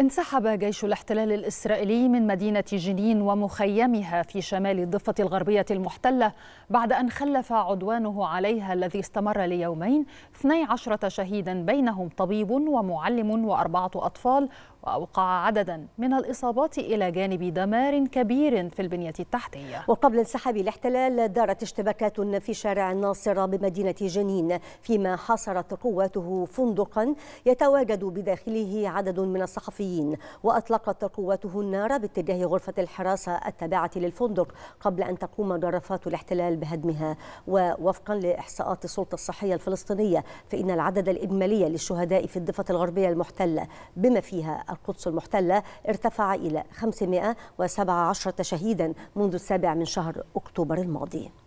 انسحب جيش الاحتلال الإسرائيلي من مدينة جنين ومخيمها في شمال الضفة الغربية المحتلة بعد أن خلف عدوانه عليها الذي استمر ليومين 12 شهيدا بينهم طبيب ومعلم وأربعة أطفال وأوقع عددا من الإصابات إلى جانب دمار كبير في البنية التحتية وقبل انسحاب الاحتلال دارت اشتباكات في شارع الناصرة بمدينة جنين فيما حاصرت قواته فندقا يتواجد بداخله عدد من الصحفيين وأطلقت قواته النار باتجاه غرفة الحراسة التابعة للفندق قبل أن تقوم جرافات الاحتلال بهدمها ووفقا لإحصاءات السلطة الصحية الفلسطينية فإن العدد الإجمالي للشهداء في الضفة الغربية المحتلة بما فيها القدس المحتلة ارتفع إلى 517 شهيدا منذ السابع من شهر أكتوبر الماضي